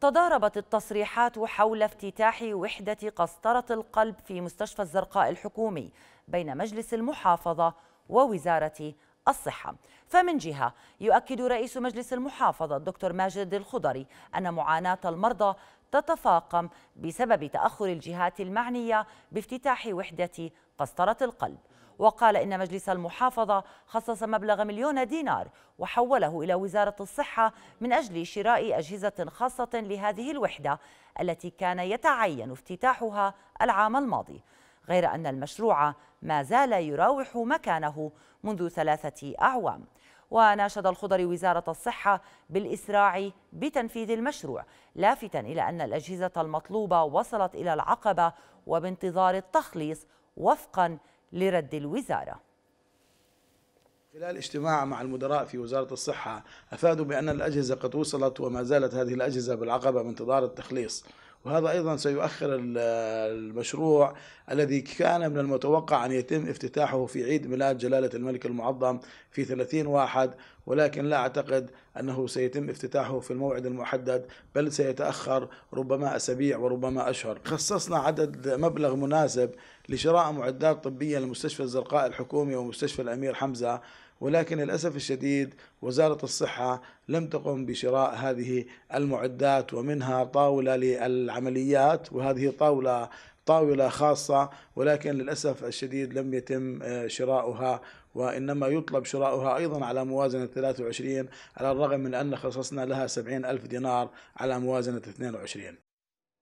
تضاربت التصريحات حول افتتاح وحدة قسطرة القلب في مستشفى الزرقاء الحكومي بين مجلس المحافظة ووزارة الصحة فمن جهة يؤكد رئيس مجلس المحافظة الدكتور ماجد الخضري أن معاناة المرضى تتفاقم بسبب تأخر الجهات المعنية بافتتاح وحدة قسطرة القلب وقال إن مجلس المحافظة خصص مبلغ مليون دينار وحوله إلى وزارة الصحة من أجل شراء أجهزة خاصة لهذه الوحدة التي كان يتعين افتتاحها العام الماضي غير أن المشروع ما زال يراوح مكانه منذ ثلاثة أعوام وناشد الخضري وزارة الصحة بالإسراع بتنفيذ المشروع لافتا إلى أن الأجهزة المطلوبة وصلت إلى العقبة وبانتظار التخليص وفقا لرد الوزاره خلال اجتماع مع المدراء في وزارة الصحة أفادوا بأن الأجهزة قد وصلت وما زالت هذه الأجهزة بالعقبة بانتظار التخليص وهذا أيضا سيؤخر المشروع الذي كان من المتوقع أن يتم افتتاحه في عيد ميلاد جلالة الملك المعظم في 30 واحد ولكن لا أعتقد أنه سيتم افتتاحه في الموعد المحدد بل سيتأخر ربما أسابيع وربما أشهر خصصنا عدد مبلغ مناسب لشراء معدات طبية لمستشفى الزرقاء الحكومي ومستشفى الأمير حمزة ولكن للأسف الشديد وزارة الصحة لم تقم بشراء هذه المعدات ومنها طاولة للعمليات وهذه طاولة طاولة خاصة ولكن للأسف الشديد لم يتم آه، شراؤها وإنما يطلب شراؤها أيضا على موازنة 23 على الرغم من أن خصصنا لها 70 ألف دينار على موازنة 22